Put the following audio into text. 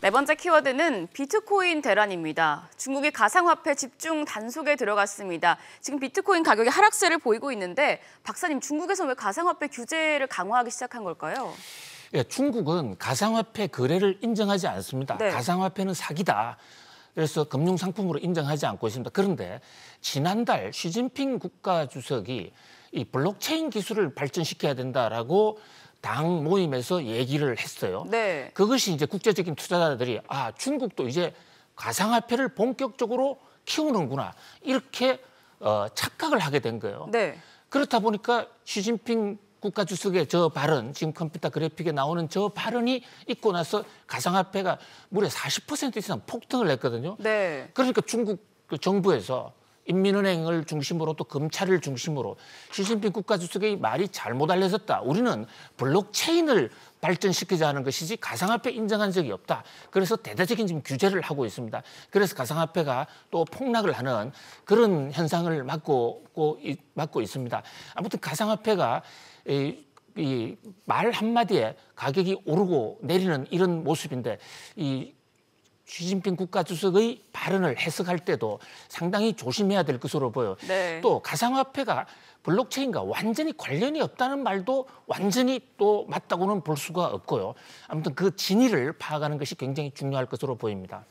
네 번째 키워드는 비트코인 대란입니다. 중국이 가상화폐 집중 단속에 들어갔습니다. 지금 비트코인 가격이 하락세를 보이고 있는데 박사님 중국에서 왜 가상화폐 규제를 강화하기 시작한 걸까요? 예, 중국은 가상화폐 거래를 인정하지 않습니다. 네. 가상화폐는 사기다. 그래서 금융상품으로 인정하지 않고 있습니다. 그런데 지난달 시진핑 국가주석이 이 블록체인 기술을 발전시켜야 된다라고 당 모임에서 얘기를 했어요. 네. 그것이 이제 국제적인 투자자들이 아 중국도 이제 가상화폐를 본격적으로 키우는구나 이렇게 어, 착각을 하게 된 거예요. 네. 그렇다 보니까 시진핑 국가주석의 저 발언, 지금 컴퓨터 그래픽에 나오는 저 발언이 있고 나서 가상화폐가 무려 40% 이상 폭등을 했거든요. 네. 그러니까 중국 그 정부에서 인민은행을 중심으로 또 검찰을 중심으로 시진핑 국가주석의 말이 잘못 알려졌다. 우리는 블록체인을 발전시키자 는 것이지 가상화폐 인정한 적이 없다. 그래서 대대적인 지금 규제를 하고 있습니다. 그래서 가상화폐가 또 폭락을 하는 그런 현상을 맞고맞고 있습니다. 아무튼 가상화폐가 이, 이 말 한마디에 가격이 오르고 내리는 이런 모습인데 이 시진핑 국가주석의 발언을 해석할 때도 상당히 조심해야 될 것으로 보여. 네. 또 가상화폐가 블록체인과 완전히 관련이 없다는 말도 완전히 또 맞다고는 볼 수가 없고요. 아무튼 그 진위를 파악하는 것이 굉장히 중요할 것으로 보입니다.